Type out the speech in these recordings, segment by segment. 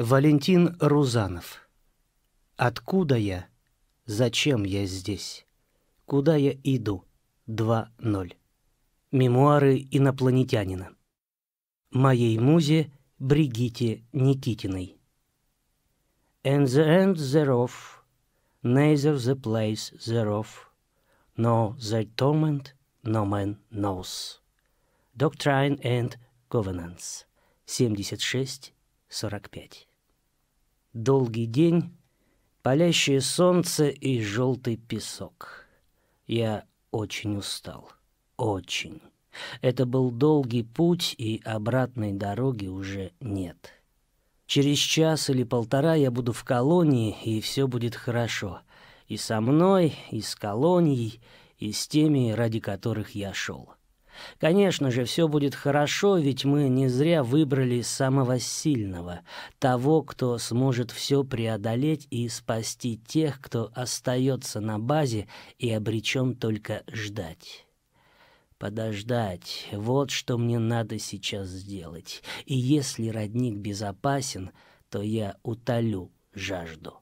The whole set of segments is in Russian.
Валентин Рузанов. Откуда я? Зачем я здесь? Куда я иду? 2.0. Мемуары инопланетянина. Моей музе Бригите Никитиной. And the end thereof, neither the place thereof, nor the torment no man knows. Doctrine and Governance. 76 45 долгий день, палящее солнце и желтый песок. Я очень устал. Очень. Это был долгий путь, и обратной дороги уже нет. Через час или полтора я буду в колонии, и все будет хорошо. И со мной, и с колонией, и с теми, ради которых я шел. Конечно же, все будет хорошо, ведь мы не зря выбрали самого сильного, того, кто сможет все преодолеть и спасти тех, кто остается на базе и обречен только ждать. Подождать — вот что мне надо сейчас сделать. И если родник безопасен, то я утолю жажду.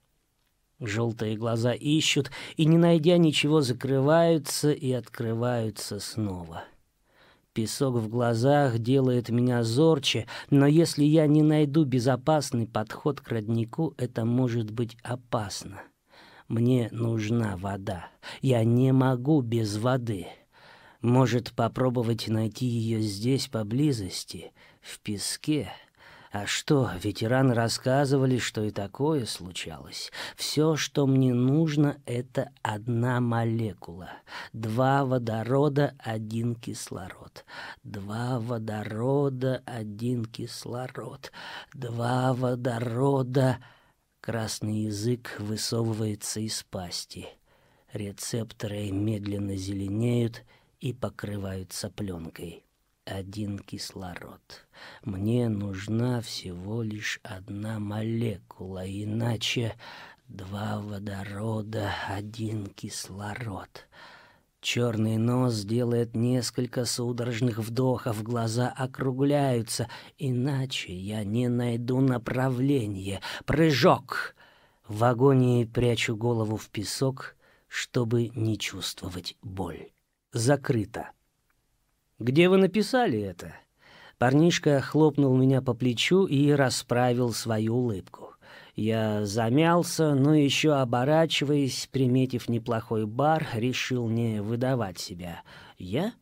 Желтые глаза ищут и, не найдя ничего, закрываются и открываются снова. — Песок в глазах делает меня зорче, но если я не найду безопасный подход к роднику, это может быть опасно. Мне нужна вода. Я не могу без воды. Может, попробовать найти ее здесь, поблизости, в песке?» А что, ветераны рассказывали, что и такое случалось. Все, что мне нужно, это одна молекула. Два водорода, один кислород. Два водорода, один кислород. Два водорода... Красный язык высовывается из пасти. Рецепторы медленно зеленеют и покрываются пленкой один кислород. Мне нужна всего лишь одна молекула, иначе два водорода, один кислород. Черный нос делает несколько судорожных вдохов, глаза округляются, иначе я не найду направление. Прыжок! В агонии прячу голову в песок, чтобы не чувствовать боль. Закрыто. Где вы написали это?» Парнишка хлопнул меня по плечу и расправил свою улыбку. Я замялся, но еще оборачиваясь, приметив неплохой бар, решил не выдавать себя. «Я?»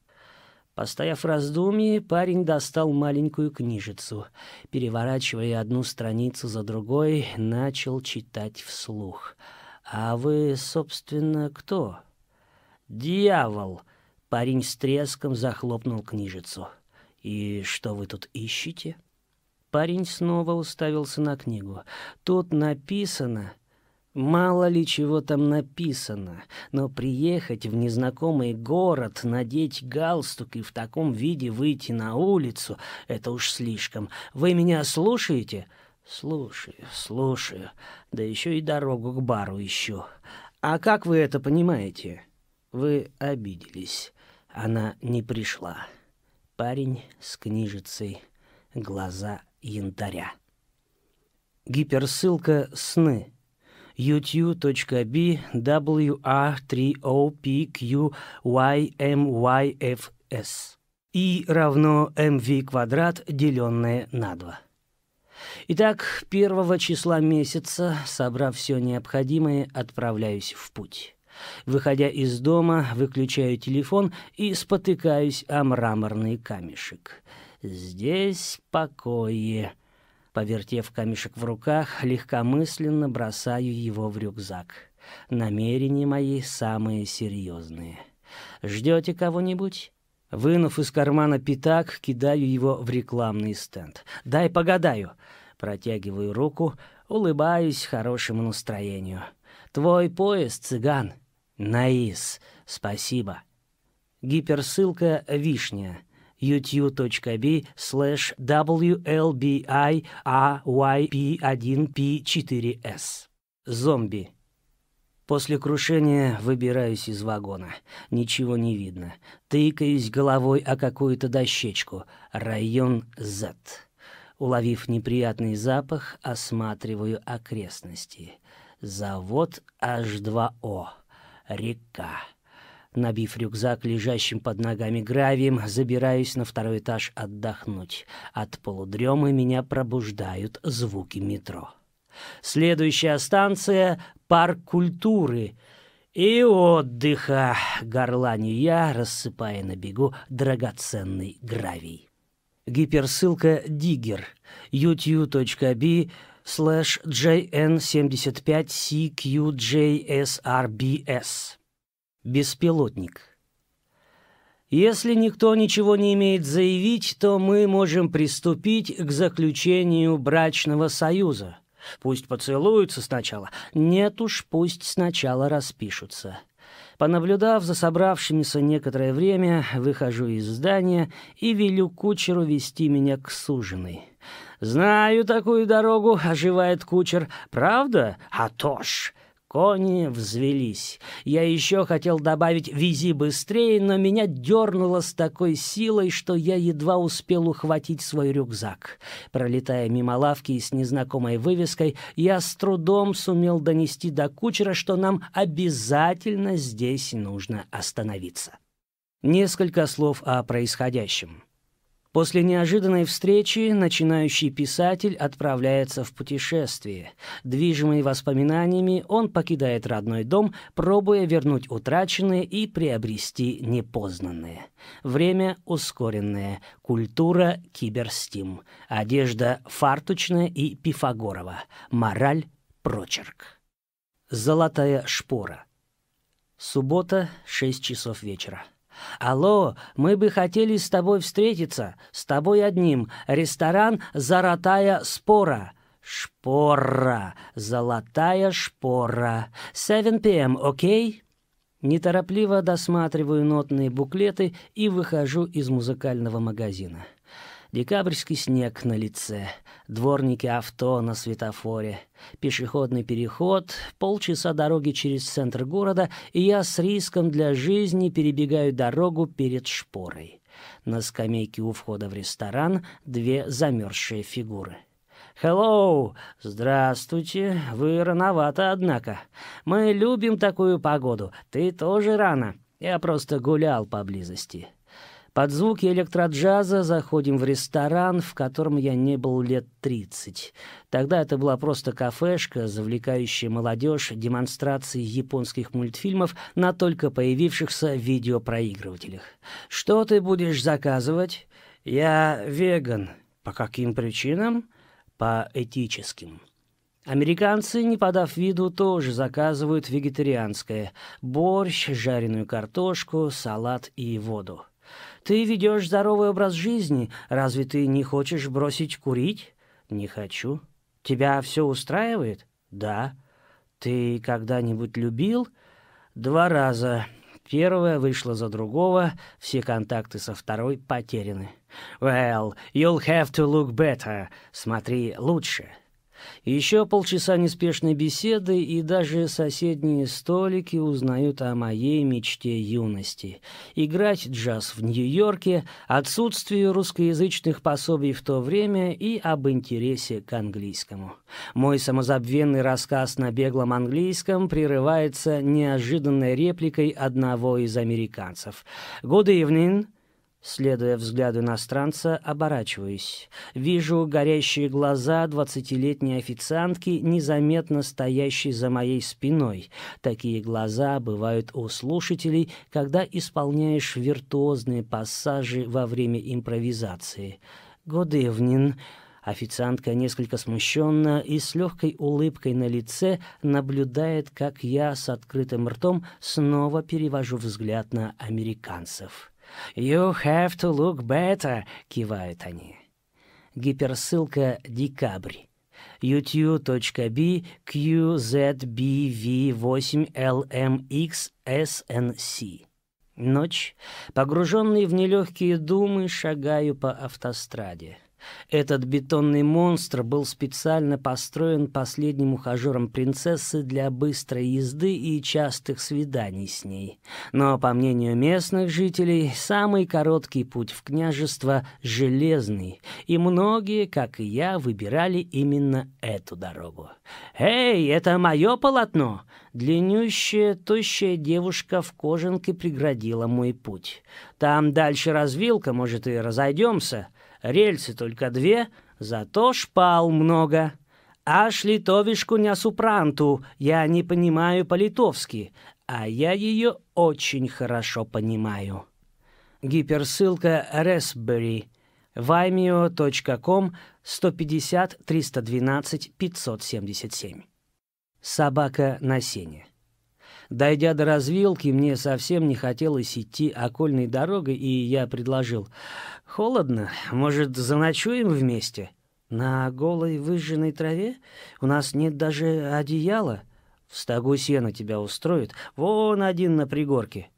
Постояв в раздумье, парень достал маленькую книжицу. Переворачивая одну страницу за другой, начал читать вслух. «А вы, собственно, кто?» «Дьявол!» Парень с треском захлопнул книжицу. «И что вы тут ищете?» Парень снова уставился на книгу. «Тут написано...» Мало ли чего там написано, но приехать в незнакомый город, надеть галстук и в таком виде выйти на улицу — это уж слишком. Вы меня слушаете? Слушаю, слушаю. Да еще и дорогу к бару ищу. А как вы это понимаете? Вы обиделись. Она не пришла. Парень с книжицей «Глаза янтаря». Гиперссылка «Сны» utu.b 3 opqymyfs и равно mv эм квадрат, деленное на 2. Итак, первого числа месяца, собрав все необходимое, отправляюсь в путь. Выходя из дома, выключаю телефон и спотыкаюсь о мраморный камешек. Здесь покое. Повертев камешек в руках, легкомысленно бросаю его в рюкзак. Намерения мои самые серьезные. Ждете кого-нибудь? Вынув из кармана пятак, кидаю его в рекламный стенд. «Дай погадаю!» Протягиваю руку, улыбаюсь хорошему настроению. «Твой поезд, цыган!» Наис, спасибо. Гиперссылка «Вишня» youtube.b slash WLBIAYP1P4S. Зомби. После крушения выбираюсь из вагона. Ничего не видно. Тыкаюсь головой о какую-то дощечку. Район Z. Уловив неприятный запах, осматриваю окрестности. Завод H2O река. Набив рюкзак лежащим под ногами гравием, забираюсь на второй этаж отдохнуть. От полудремы меня пробуждают звуки метро. Следующая станция — парк культуры и отдыха, горланю я, рассыпая на бегу драгоценный гравий. Гиперссылка «Диггер» youtube.bi слэш JN75CQJSRBS. Беспилотник. Если никто ничего не имеет заявить, то мы можем приступить к заключению брачного союза. Пусть поцелуются сначала. Нет уж, пусть сначала распишутся. Понаблюдав за собравшимися некоторое время, выхожу из здания и велю кучеру вести меня к суженой. «Знаю такую дорогу», — оживает кучер. «Правда? А то ж!» Кони взвелись. Я еще хотел добавить «вези быстрее», но меня дернуло с такой силой, что я едва успел ухватить свой рюкзак. Пролетая мимо лавки и с незнакомой вывеской, я с трудом сумел донести до кучера, что нам обязательно здесь нужно остановиться. Несколько слов о происходящем. После неожиданной встречи начинающий писатель отправляется в путешествие. Движимый воспоминаниями, он покидает родной дом, пробуя вернуть утраченные и приобрести непознанные. Время ускоренное, культура киберстим, одежда фартучная и пифагорова, мораль прочерк. Золотая шпора. Суббота, 6 часов вечера. «Алло, мы бы хотели с тобой встретиться, с тобой одним, ресторан Заратая спора». «Шпора! Золотая шпора! 7 p.m., окей?» okay? Неторопливо досматриваю нотные буклеты и выхожу из музыкального магазина. Декабрьский снег на лице, дворники авто на светофоре, пешеходный переход, полчаса дороги через центр города, и я с риском для жизни перебегаю дорогу перед шпорой. На скамейке у входа в ресторан две замерзшие фигуры. «Хеллоу! Здравствуйте! Вы рановато, однако. Мы любим такую погоду. Ты тоже рано. Я просто гулял поблизости». Под звуки электроджаза заходим в ресторан, в котором я не был лет 30. Тогда это была просто кафешка, завлекающая молодежь демонстрацией японских мультфильмов на только появившихся видеопроигрывателях. «Что ты будешь заказывать?» «Я веган». «По каким причинам?» «По этическим». Американцы, не подав виду, тоже заказывают вегетарианское – борщ, жареную картошку, салат и воду. Ты ведешь здоровый образ жизни. Разве ты не хочешь бросить курить? Не хочу. Тебя все устраивает? Да. Ты когда-нибудь любил? Два раза. Первая вышла за другого, все контакты со второй потеряны. Well, you'll have to look better. Смотри лучше. Еще полчаса неспешной беседы, и даже соседние столики узнают о моей мечте юности. Играть джаз в Нью-Йорке, отсутствие русскоязычных пособий в то время и об интересе к английскому. Мой самозабвенный рассказ на беглом английском прерывается неожиданной репликой одного из американцев. «Good evening!» Следуя взгляду иностранца, оборачиваюсь. Вижу горящие глаза двадцатилетней официантки, незаметно стоящей за моей спиной. Такие глаза бывают у слушателей, когда исполняешь виртуозные пассажи во время импровизации. «Годывнин». Официантка несколько смущенно и с легкой улыбкой на лице наблюдает, как я с открытым ртом снова перевожу взгляд на американцев. «You have to look better», — кивают они. Гиперссылка «Декабрь» UTU.BQZBV8LMXSNC. Эм Ночь. Погруженный в нелегкие думы, шагаю по автостраде. Этот бетонный монстр был специально построен последним ухажером принцессы для быстрой езды и частых свиданий с ней. Но, по мнению местных жителей, самый короткий путь в княжество — железный, и многие, как и я, выбирали именно эту дорогу. «Эй, это мое полотно!» Длиннющая, тощая девушка в кожанке преградила мой путь. «Там дальше развилка, может, и разойдемся?» Рельсы только две, зато шпал много. Аж литовишку не супранту, я не понимаю по-литовски, а я ее очень хорошо понимаю. Гиперссылка Raspberry vimeo.com 150 312 577 Собака на сене. Дойдя до развилки, мне совсем не хотелось идти окольной дорогой, и я предложил. «Холодно. Может, заночуем вместе?» «На голой выжженной траве? У нас нет даже одеяла. В стогу сена тебя устроит. Вон один на пригорке».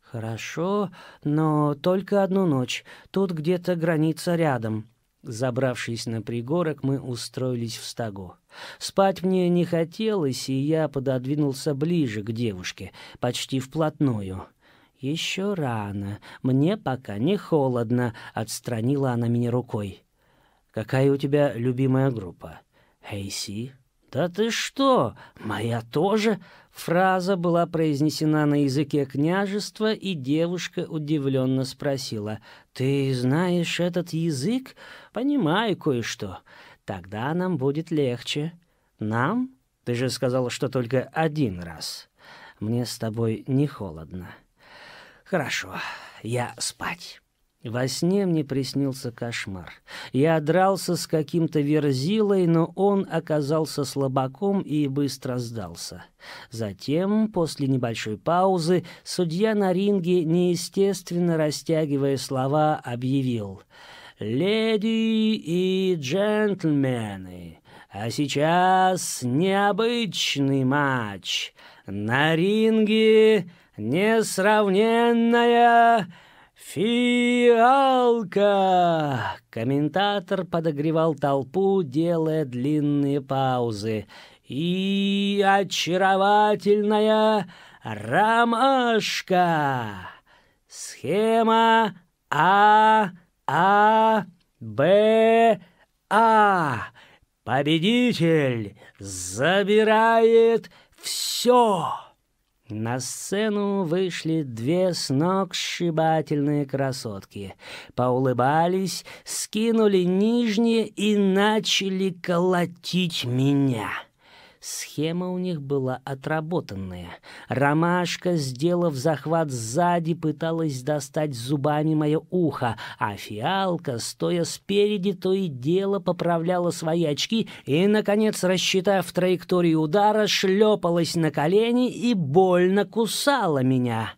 «Хорошо, но только одну ночь. Тут где-то граница рядом». Забравшись на пригорок, мы устроились в стогу. Спать мне не хотелось, и я пододвинулся ближе к девушке, почти вплотную. «Еще рано, мне пока не холодно», — отстранила она меня рукой. «Какая у тебя любимая группа?» «Хейси?» «Да ты что, моя тоже?» Фраза была произнесена на языке княжества, и девушка удивленно спросила. «Ты знаешь этот язык? Понимаю кое-что. Тогда нам будет легче». «Нам? Ты же сказала, что только один раз. Мне с тобой не холодно». «Хорошо, я спать». Во сне мне приснился кошмар. Я дрался с каким-то верзилой, но он оказался слабаком и быстро сдался. Затем, после небольшой паузы, судья на ринге, неестественно растягивая слова, объявил «Леди и джентльмены, а сейчас необычный матч. На ринге несравненная...» «Фиалка!» Комментатор подогревал толпу, делая длинные паузы. «И очаровательная ромашка!» Схема А, А, Б, А. Победитель забирает все. На сцену вышли две сногсшибательные красотки. Поулыбались, скинули нижние и начали колотить меня. Схема у них была отработанная. Ромашка, сделав захват сзади, пыталась достать зубами мое ухо, а фиалка, стоя спереди, то и дело поправляла свои очки и, наконец, рассчитав траекторию удара, шлепалась на колени и больно кусала меня.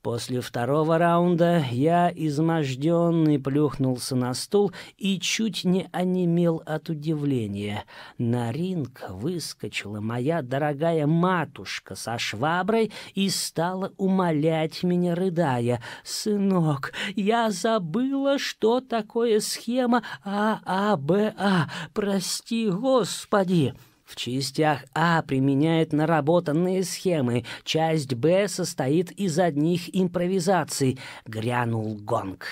После второго раунда я, изможденный, плюхнулся на стул и чуть не онемел от удивления. На ринг выскочила моя дорогая матушка со шваброй и стала умолять меня, рыдая. «Сынок, я забыла, что такое схема ААБА. А а. Прости, Господи!» В частях А применяют наработанные схемы, часть Б состоит из одних импровизаций. Грянул гонг.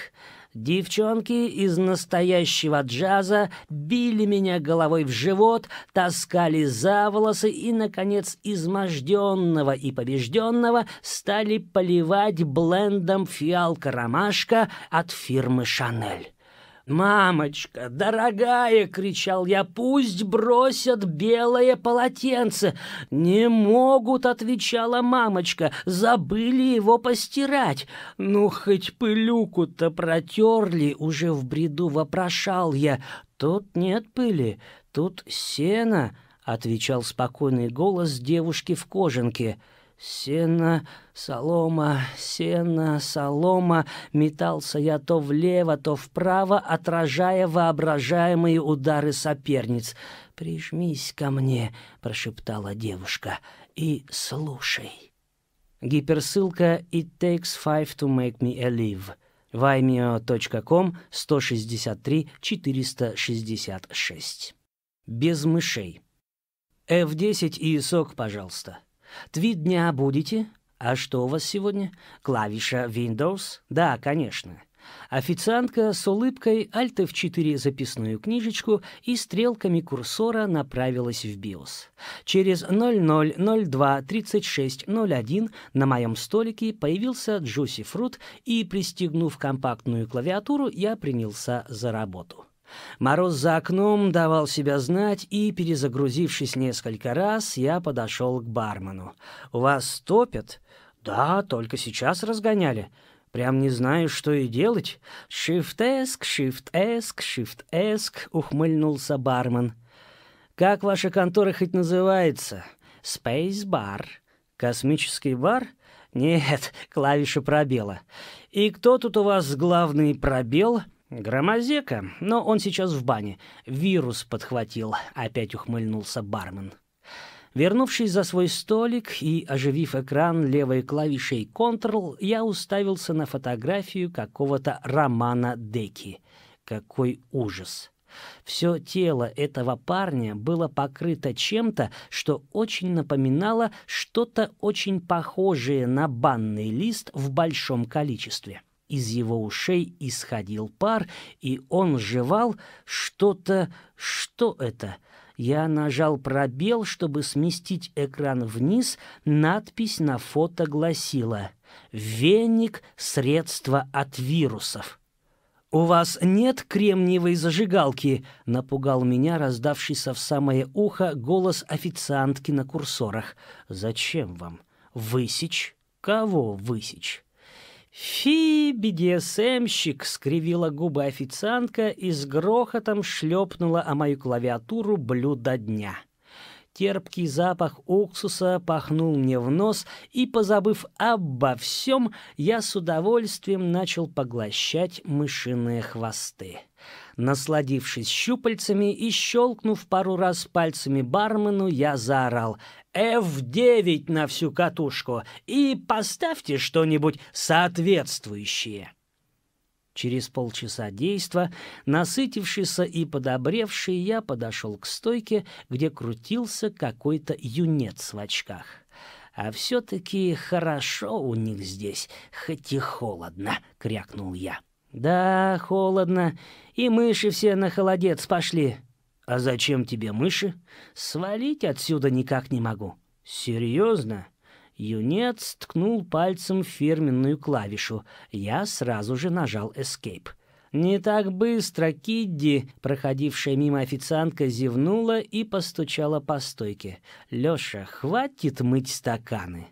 Девчонки из настоящего джаза били меня головой в живот, таскали за волосы и, наконец, изможденного и побежденного стали поливать блендом фиалка-ромашка от фирмы «Шанель». «Мамочка, дорогая!» — кричал я. «Пусть бросят белое полотенце!» «Не могут!» — отвечала мамочка. «Забыли его постирать!» «Ну, хоть пылюку-то протерли!» — уже в бреду вопрошал я. «Тут нет пыли, тут сено!» — отвечал спокойный голос девушки в кожанке. «Мамочка!» Сено, солома, сено, солома. Метался я то влево, то вправо, отражая воображаемые удары соперниц. «Прижмись ко мне», — прошептала девушка, — «и слушай». Гиперссылка «It takes five to make me alive» vimeo.com 163 466. Без мышей. F10 и сок, пожалуйста. Три дня будете? А что у вас сегодня? Клавиша Windows? Да, конечно. Официантка с улыбкой Alt F4 записную книжечку и стрелками курсора направилась в BIOS. Через 00023601 на моем столике появился Juicy Fruit, и, пристегнув компактную клавиатуру, я принялся за работу. Мороз за окном давал себя знать, и, перезагрузившись несколько раз, я подошел к бармену. «У вас топят?» «Да, только сейчас разгоняли. Прям не знаю, что и делать. Shift-эск, shift-эск, shift-эск», — ухмыльнулся бармен. «Как ваша контора хоть называется?» «Спейс-бар». «Космический бар?» «Нет, клавиши пробела». «И кто тут у вас главный пробел?» «Громозека, но он сейчас в бане. Вирус подхватил», — опять ухмыльнулся бармен. Вернувшись за свой столик и оживив экран левой клавишей Ctrl, я уставился на фотографию какого-то Романа Деки. Какой ужас! Все тело этого парня было покрыто чем-то, что очень напоминало что-то очень похожее на банный лист в большом количестве. Из его ушей исходил пар, и он жевал что-то... Что это? Я нажал пробел, чтобы сместить экран вниз. Надпись на фото гласила «Веник – средство от вирусов». «У вас нет кремниевой зажигалки?» — напугал меня раздавшийся в самое ухо голос официантки на курсорах. «Зачем вам? Высечь? Кого высечь?» «Фи, BDSM-щик!» скривила губы официантка и с грохотом шлепнула о мою клавиатуру блюдо дня. Терпкий запах уксуса пахнул мне в нос, и, позабыв обо всем, я с удовольствием начал поглощать мышиные хвосты. Насладившись щупальцами и щелкнув пару раз пальцами бармену, я заорал «F9 на всю катушку и поставьте что-нибудь соответствующее». Через полчаса действа, насытившийся и подобревший, я подошел к стойке, где крутился какой-то юнец в очках. «А все-таки хорошо у них здесь, хоть и холодно», — крякнул я. «Да, холодно, и мыши все на холодец пошли». «А зачем тебе мыши?» «Свалить отсюда никак не могу». «Серьезно?» Юнец ткнул пальцем в фирменную клавишу. Я сразу же нажал Escape. «Не так быстро, Кидди!» Проходившая мимо официантка зевнула и постучала по стойке. «Лёша, хватит мыть стаканы!»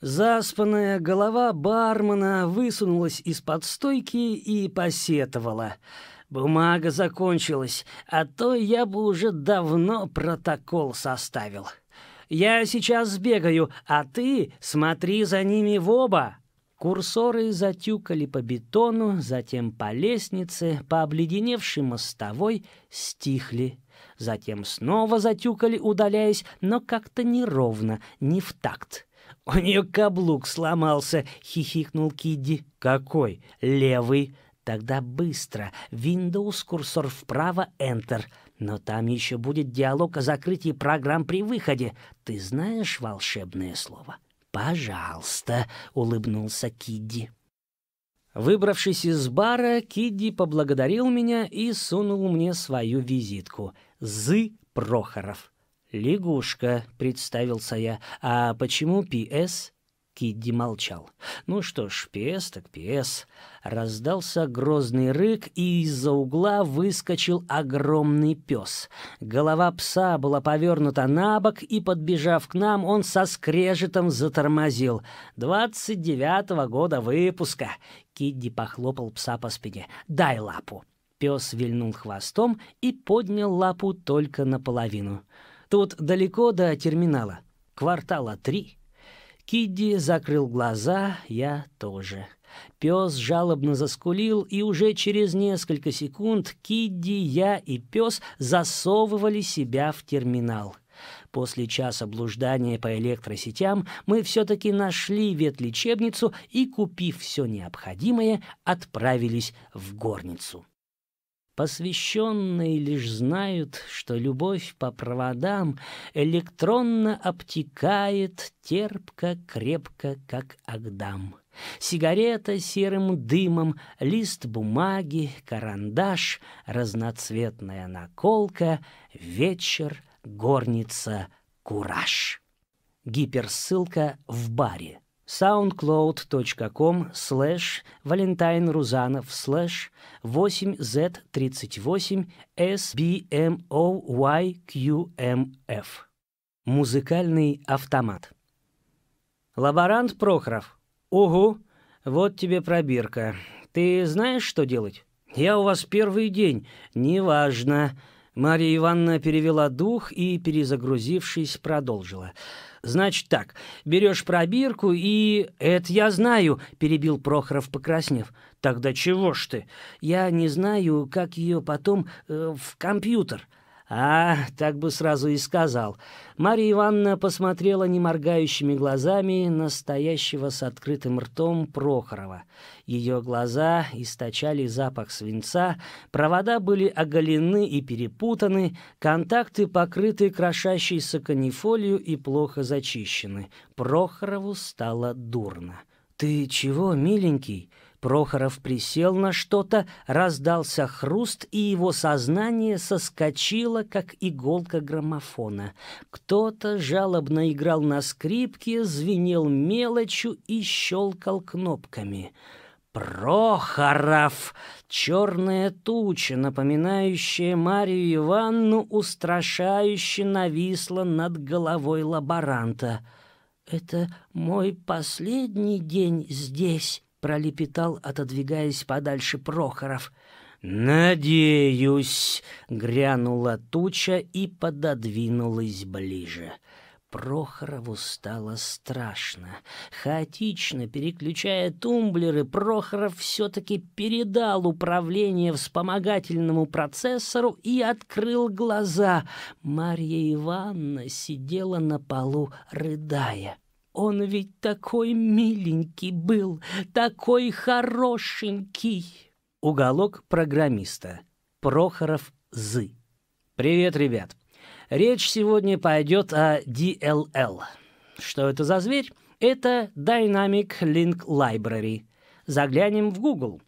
Заспанная голова бармена высунулась из-под стойки и посетовала. «Бумага закончилась, а то я бы уже давно протокол составил. Я сейчас сбегаю, а ты смотри за ними в оба!» Курсоры затюкали по бетону, затем по лестнице, по обледеневшей мостовой стихли. Затем снова затюкали, удаляясь, но как-то неровно, не в такт. «У нее каблук сломался», — хихикнул Кидди. «Какой? Левый?» Тогда быстро. Windows, курсор вправо, Enter. Но там еще будет диалог о закрытии программ при выходе. Ты знаешь волшебное слово? Пожалуйста, улыбнулся Кидди. Выбравшись из бара, Кидди поблагодарил меня и сунул мне свою визитку. Зы Прохоров. «Лягушка», — представился я. «А почему «Пи-Эс»?» Кидди молчал. «Ну что ж, пес так пес». Раздался грозный рык, и из-за угла выскочил огромный пес. Голова пса была повернута на бок, и, подбежав к нам, он со скрежетом затормозил. «Двадцать девятого года выпуска!» Кидди похлопал пса по спине. «Дай лапу!» Пес вильнул хвостом и поднял лапу только наполовину. Тут далеко до терминала, квартала три. Кидди закрыл глаза, я тоже. Пес жалобно заскулил, и уже через несколько секунд Кидди, я и пес засовывали себя в терминал. После часа блуждания по электросетям мы все-таки нашли ветлечебницу и, купив все необходимое, отправились в горницу. Посвященные лишь знают, что любовь по проводам электронно обтекает терпко-крепко, как агдам. Сигарета серым дымом, лист бумаги, карандаш, разноцветная наколка, вечер, горница, кураж. Гиперссылка в баре soundcloud.com slash valentinruzanov slash 8z38sbmoyqmf. Эм эм Музыкальный автомат. Лаборант Прохоров. Угу, вот тебе пробирка. Ты знаешь, что делать? Я у вас первый день. Неважно. Мария Ивановна перевела дух и, перезагрузившись, продолжила. Значит так, берешь пробирку и... Это я знаю, перебил Прохоров, покраснев. Тогда чего ж ты? Я не знаю, как ее потом э, в компьютер. «А, так бы сразу и сказал». Марья Ивановна посмотрела неморгающими глазами настоящего с открытым ртом Прохорова. Ее глаза источали запах свинца, провода были оголены и перепутаны, контакты покрыты крошащейся канифолью и плохо зачищены. Прохорову стало дурно. «Ты чего, миленький?» Прохоров присел на что-то, раздался хруст, и его сознание соскочило, как иголка граммофона. Кто-то жалобно играл на скрипке, звенел мелочью и щелкал кнопками. Прохоров! Черная туча, напоминающая Марию Ивановну, устрашающе нависла над головой лаборанта. «Это мой последний день здесь», — пролепетал, отодвигаясь подальше Прохоров. «Надеюсь!» — грянула туча и пододвинулась ближе. Прохорову стало страшно. Хаотично переключая тумблеры, Прохоров все-таки передал управление вспомогательному процессору и открыл глаза. Марья Ивановна сидела на полу, рыдая. Он ведь такой миленький был, такой хорошенький. Уголок программиста. Прохоров Зы. Привет, ребят. Речь сегодня пойдет о DLL. Что это за зверь? Это Dynamic Link Library. Заглянем в Google.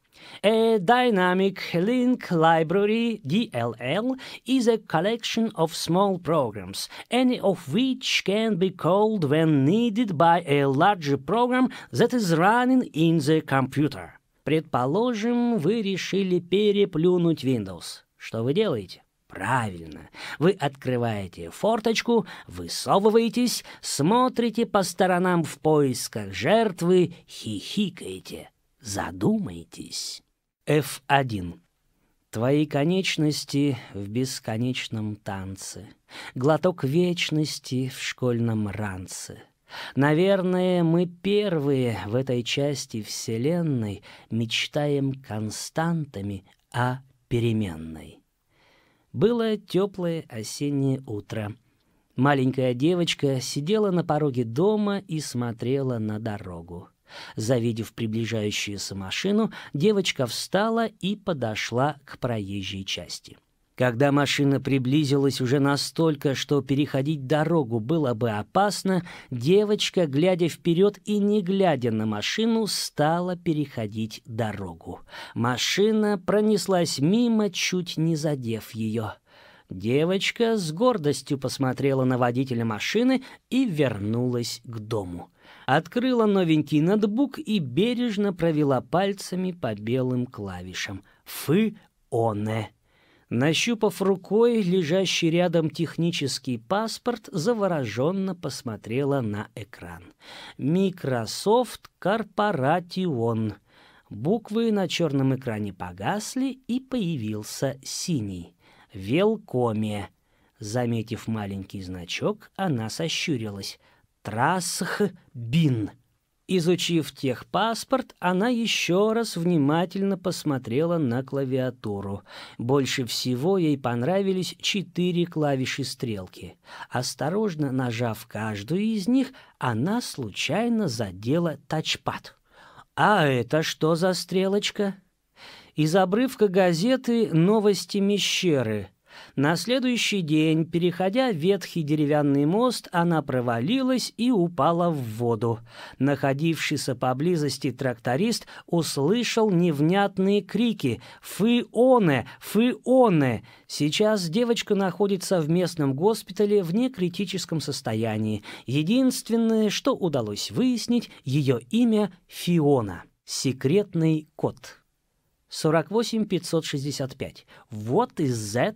A dynamic link library, DLL, is a collection of small programs, any of which can be called when needed by a larger program that is running in the computer. Предположим, вы решили переплюнуть Windows. Что вы делаете? Правильно. Вы открываете форточку, высовываетесь, смотрите по сторонам в поисках жертвы, хихикаете. Задумайтесь. F1. Твои конечности в бесконечном танце, Глоток вечности в школьном ранце. Наверное, мы первые в этой части Вселенной Мечтаем константами о переменной. Было теплое осеннее утро. Маленькая девочка сидела на пороге дома и смотрела на дорогу. Завидев приближающуюся машину, девочка встала и подошла к проезжей части. Когда машина приблизилась уже настолько, что переходить дорогу было бы опасно, девочка, глядя вперед и не глядя на машину, стала переходить дорогу. Машина пронеслась мимо, чуть не задев ее. Девочка с гордостью посмотрела на водителя машины и вернулась к дому открыла новенький ноутбук и бережно провела пальцами по белым клавишам. «Фы оне». Нащупав рукой лежащий рядом технический паспорт, завороженно посмотрела на экран. «Microsoft Corporation». Буквы на черном экране погасли, и появился синий. «Велкоме». Заметив маленький значок, она сощурилась. Трасх Бин, Изучив техпаспорт, она еще раз внимательно посмотрела на клавиатуру. Больше всего ей понравились четыре клавиши стрелки. Осторожно нажав каждую из них, она случайно задела тачпад. «А это что за стрелочка?» Из обрывка газеты «Новости Мещеры» На следующий день, переходя ветхий деревянный мост, она провалилась и упала в воду. Находившийся поблизости тракторист услышал невнятные крики «Фионе! Фионе!». Сейчас девочка находится в местном госпитале в некритическом состоянии. Единственное, что удалось выяснить, ее имя Фиона. Секретный код. 48565. Вот и Z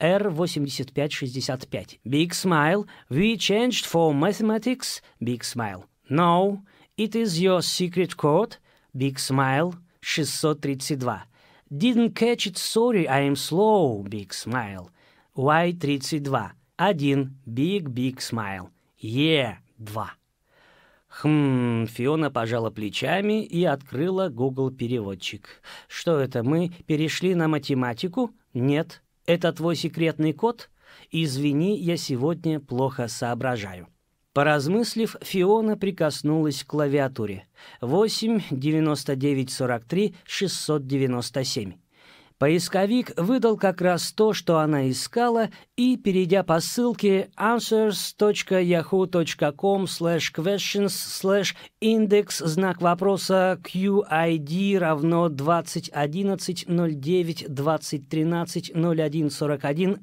R8565. Big smile. We changed for mathematics. Big smile. No, it is your secret code. Big smile. 632. Didn't catch it, sorry, I am slow. Big smile. Y32. 1. Big, big smile. Е. Yeah, 2. Хм, Фиона пожала плечами и открыла Google переводчик. Что это мы перешли на математику? Нет, это твой секретный код? Извини, я сегодня плохо соображаю». Поразмыслив, Фиона прикоснулась к клавиатуре. 8 99 43 697. Поисковик выдал как раз то, что она искала, и, перейдя по ссылке answers.yahoo.com slash questions slash индекс знак вопроса QID равно 2011 09 2013 01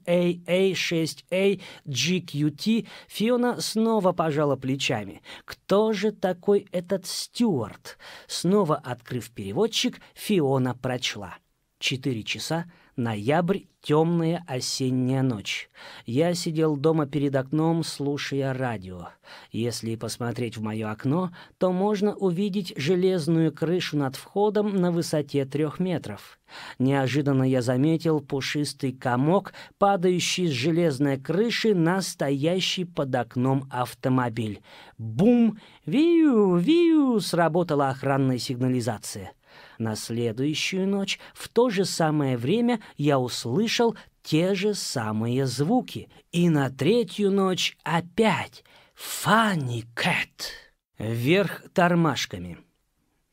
aa 6 a gqt Фиона снова пожала плечами. Кто же такой этот Стюарт? Снова открыв переводчик, Фиона прочла. Четыре часа, ноябрь, темная осенняя ночь. Я сидел дома перед окном, слушая радио. Если посмотреть в мое окно, то можно увидеть железную крышу над входом на высоте трех метров. Неожиданно я заметил пушистый комок, падающий с железной крыши на стоящий под окном автомобиль. Бум! вию, вию, Сработала охранная сигнализация. На следующую ночь в то же самое время я услышал те же самые звуки. И на третью ночь опять «Фанни Кэт» вверх тормашками.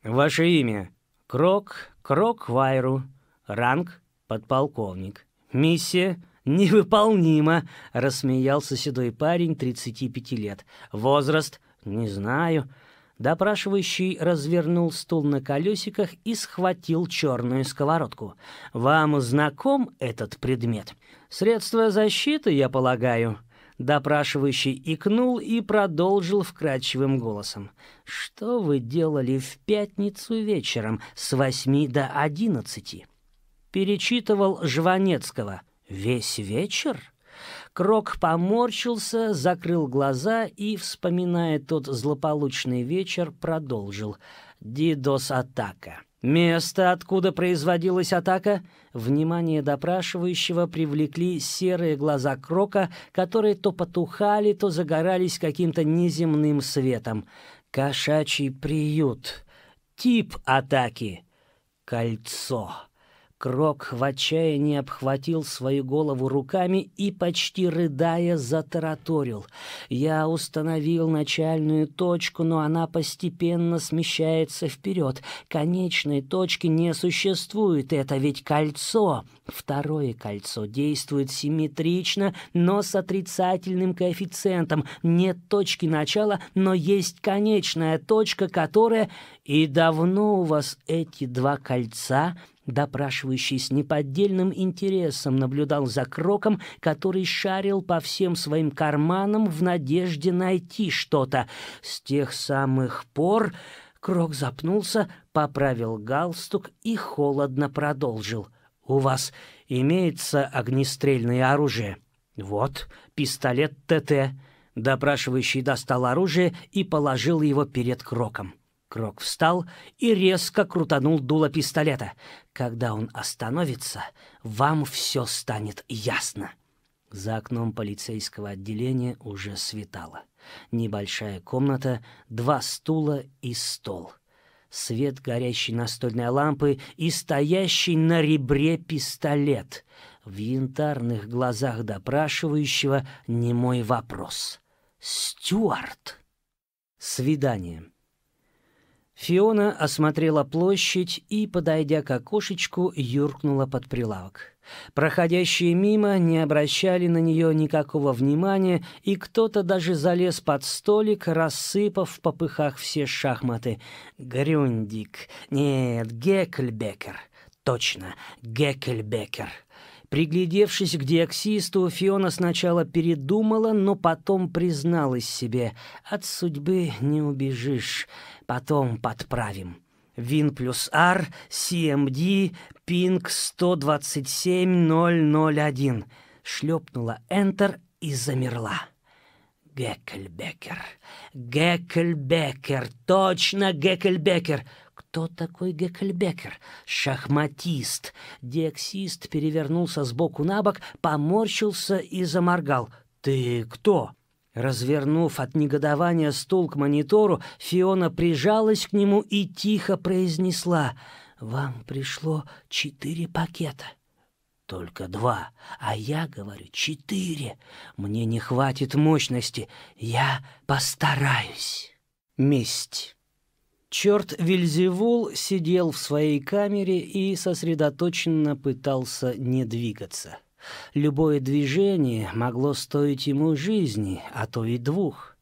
Ваше имя? Крок, Крок Вайру. Ранг — подполковник. Миссия — невыполнима, — рассмеялся седой парень 35 лет. Возраст — не знаю. Допрашивающий развернул стул на колесиках и схватил черную сковородку. «Вам знаком этот предмет?» «Средство защиты, я полагаю?» Допрашивающий икнул и продолжил вкрадчивым голосом. «Что вы делали в пятницу вечером с восьми до одиннадцати?» Перечитывал Жванецкого. «Весь вечер?» Крок поморщился, закрыл глаза и, вспоминая тот злополучный вечер, продолжил. «Дидос-атака». Место, откуда производилась атака, внимание допрашивающего привлекли серые глаза Крока, которые то потухали, то загорались каким-то неземным светом. Кошачий приют. Тип атаки. Кольцо. Крок в отчаянии обхватил свою голову руками и, почти рыдая, затараторил. Я установил начальную точку, но она постепенно смещается вперед. Конечной точки не существует, это ведь кольцо. Второе кольцо действует симметрично, но с отрицательным коэффициентом. Нет точки начала, но есть конечная точка, которая... И давно у вас эти два кольца Допрашивающий с неподдельным интересом наблюдал за Кроком, который шарил по всем своим карманам в надежде найти что-то. С тех самых пор Крок запнулся, поправил галстук и холодно продолжил. «У вас имеется огнестрельное оружие?» «Вот, пистолет ТТ». Допрашивающий достал оружие и положил его перед Кроком. Крок встал и резко крутанул дуло пистолета. Когда он остановится, вам все станет ясно. За окном полицейского отделения уже светало. Небольшая комната, два стула и стол. Свет горящей настольной лампы и стоящий на ребре пистолет. В янтарных глазах допрашивающего не мой вопрос. «Стюарт!» Свидание. Фиона осмотрела площадь и, подойдя к окошечку, юркнула под прилавок. Проходящие мимо не обращали на нее никакого внимания, и кто-то даже залез под столик, рассыпав в попыхах все шахматы. Грюндик. Нет, Геккельбекер. Точно, Геккельбекер. Приглядевшись к диаксисту, Фиона сначала передумала, но потом призналась себе. «От судьбы не убежишь. Потом подправим. Вин плюс R, CMD, пинг 127001. Шлепнула Enter и замерла. Гекельбекер. Гекельбекер. Точно Гекельбекер. Кто такой Гекельбекер? Шахматист. Диаксист перевернулся с боку на бок, поморщился и заморгал. «Ты кто?» Развернув от негодования стул к монитору, Фиона прижалась к нему и тихо произнесла «Вам пришло четыре пакета». «Только два, а я говорю четыре. Мне не хватит мощности. Я постараюсь». Месть. Черт Вильзевул сидел в своей камере и сосредоточенно пытался не двигаться. Любое движение могло стоить ему жизни, а то и двух.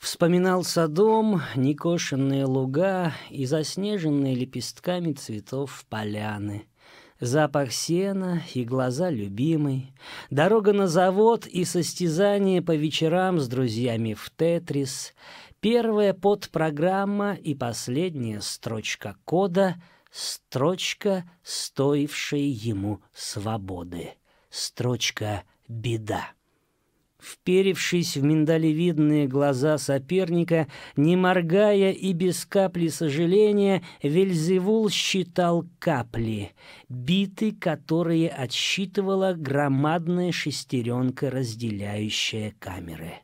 Вспоминал садом, некошенные луга и заснеженные лепестками цветов поляны. Запах сена и глаза любимой, дорога на завод и состязание по вечерам с друзьями в «Тетрис», первая подпрограмма и последняя строчка кода — строчка, стоившей ему свободы строчка «Беда». Вперевшись в миндалевидные глаза соперника, не моргая и без капли сожаления, Вельзевул считал капли, биты, которые отсчитывала громадная шестеренка, разделяющая камеры.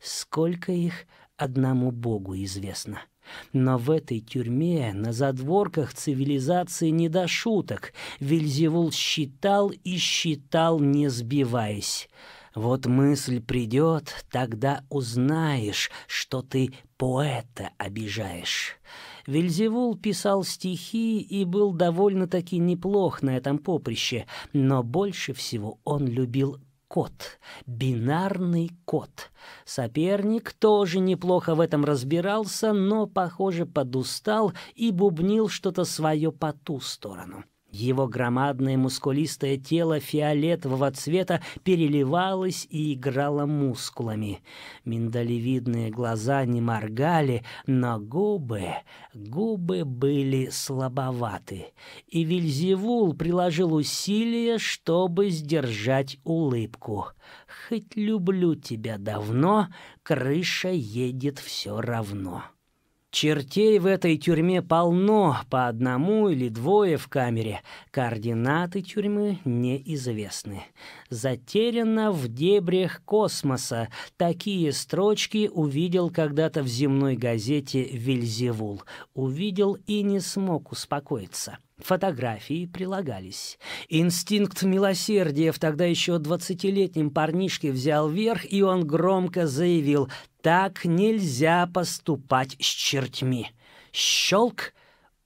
Сколько их, одному богу известно. — но в этой тюрьме, на задворках цивилизации не до шуток, Вильзевул считал и считал, не сбиваясь. Вот мысль придет, тогда узнаешь, что ты поэта обижаешь. Вельзевул писал стихи и был довольно-таки неплох на этом поприще, но больше всего он любил код, бинарный код. Соперник тоже неплохо в этом разбирался, но, похоже, подустал и бубнил что-то свое по ту сторону. Его громадное мускулистое тело фиолетового цвета переливалось и играло мускулами. Миндалевидные глаза не моргали, но губы, губы были слабоваты. И Вильзевул приложил усилия, чтобы сдержать улыбку. «Хоть люблю тебя давно, крыша едет все равно». Чертей в этой тюрьме полно, по одному или двое в камере. Координаты тюрьмы неизвестны. Затеряно в дебрях космоса. Такие строчки увидел когда-то в земной газете «Вельзевул». Увидел и не смог успокоиться. Фотографии прилагались. Инстинкт милосердия в тогда еще двадцатилетнем парнишке взял верх, и он громко заявил «Так нельзя поступать с чертьми». Щелк!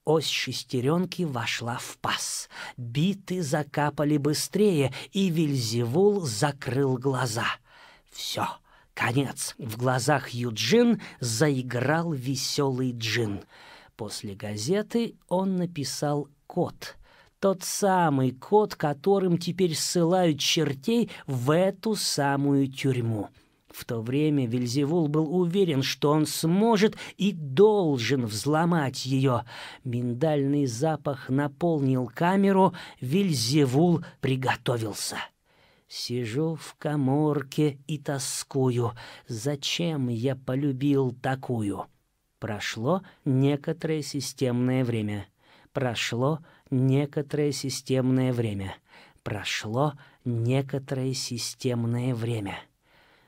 Ось шестеренки вошла в паз. Биты закапали быстрее, и Вильзевул закрыл глаза. Все, конец. В глазах Юджин заиграл веселый джин. После газеты он написал код. Тот самый код, которым теперь ссылают чертей в эту самую тюрьму. В то время Вельзевул был уверен, что он сможет и должен взломать ее. Миндальный запах наполнил камеру, Вельзевул приготовился. Сижу в коморке и тоскую. Зачем я полюбил такую? Прошло некоторое системное время. Прошло некоторое системное время. Прошло некоторое системное время.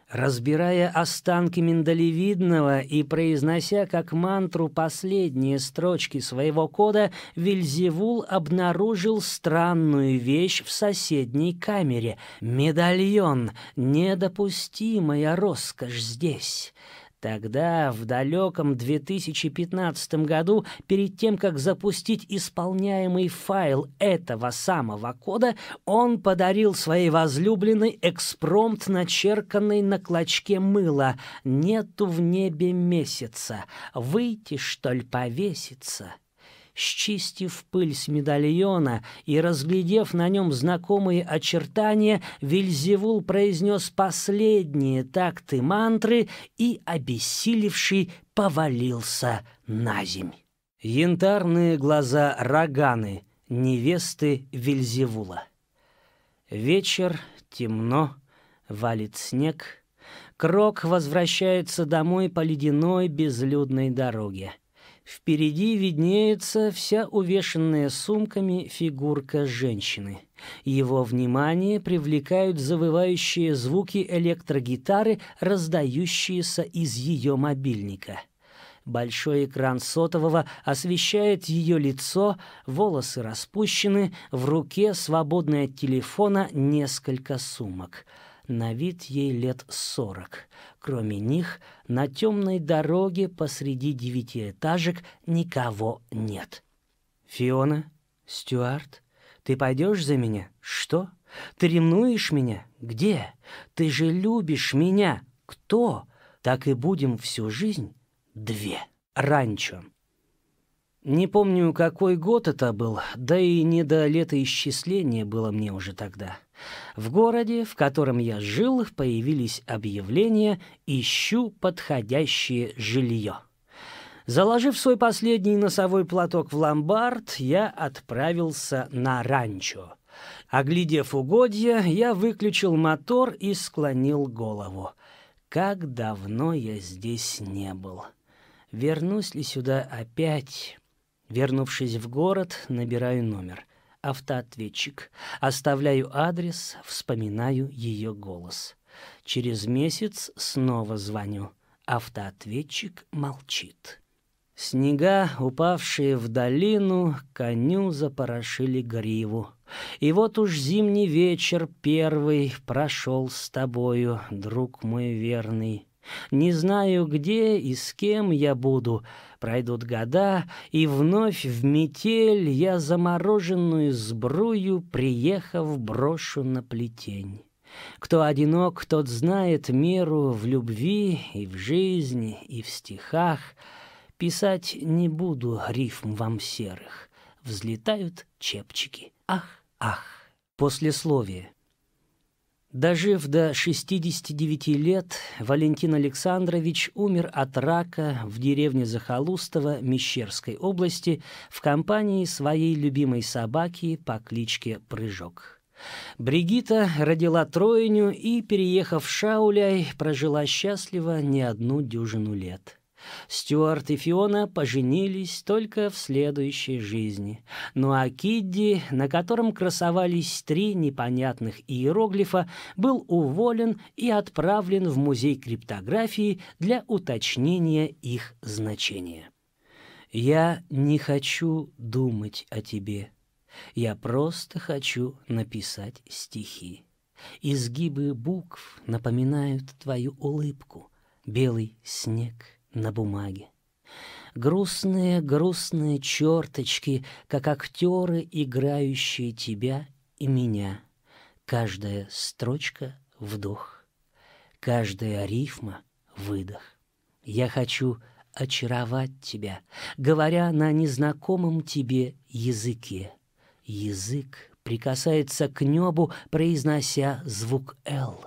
Разбирая останки миндалевидного и произнося как мантру последние строчки своего кода, Вильзевул обнаружил странную вещь в соседней камере — медальон, недопустимая роскошь здесь. Тогда, в далеком 2015 году, перед тем, как запустить исполняемый файл этого самого кода, он подарил своей возлюбленной экспромт, начерканный на клочке мыла «Нету в небе месяца, выйти, что ли, повеситься». Счистив пыль с медальона и разглядев на нем знакомые очертания, Вильзевул произнес последние такты мантры и, обессилевший, повалился на земь. Янтарные глаза Роганы, невесты Вильзевула. Вечер, темно, валит снег. Крок возвращается домой по ледяной безлюдной дороге. Впереди виднеется вся увешанная сумками фигурка женщины. Его внимание привлекают завывающие звуки электрогитары, раздающиеся из ее мобильника. Большой экран сотового освещает ее лицо, волосы распущены, в руке, свободной от телефона, несколько сумок — на вид ей лет сорок. Кроме них, на темной дороге посреди девятиэтажек никого нет. «Фиона? Стюарт? Ты пойдешь за меня? Что? Ты ревнуешь меня? Где? Ты же любишь меня! Кто? Так и будем всю жизнь две. Ранчо». Не помню, какой год это был, да и не до летоисчисления было мне уже тогда. В городе, в котором я жил, появились объявления «Ищу подходящее жилье». Заложив свой последний носовой платок в ломбард, я отправился на ранчо. Оглядев угодья, я выключил мотор и склонил голову. Как давно я здесь не был. Вернусь ли сюда опять? Вернувшись в город, набираю номер автоответчик. Оставляю адрес, вспоминаю ее голос. Через месяц снова звоню. Автоответчик молчит. Снега, упавшие в долину, коню запорошили гриву. И вот уж зимний вечер первый прошел с тобою, друг мой верный. Не знаю, где и с кем я буду — Пройдут года, и вновь в метель Я замороженную сбрую, приехав, брошу на плетень. Кто одинок, тот знает меру в любви и в жизни, и в стихах. Писать не буду рифм вам серых. Взлетают чепчики. Ах, ах. Послесловие. Дожив до 69 лет, Валентин Александрович умер от рака в деревне Захолустово Мещерской области в компании своей любимой собаки по кличке Прыжок. Бригита родила тройню и, переехав в Шауляй, прожила счастливо не одну дюжину лет. Стюарт и Фиона поженились только в следующей жизни. Ну а Кидди, на котором красовались три непонятных иероглифа, был уволен и отправлен в музей криптографии для уточнения их значения. «Я не хочу думать о тебе. Я просто хочу написать стихи. Изгибы букв напоминают твою улыбку, белый снег» на бумаге. Грустные, грустные черточки, как актеры, играющие тебя и меня. Каждая строчка — вдох, каждая рифма — выдох. Я хочу очаровать тебя, говоря на незнакомом тебе языке. Язык прикасается к небу, произнося звук «Л»,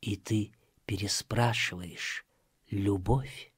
и ты переспрашиваешь «Любовь».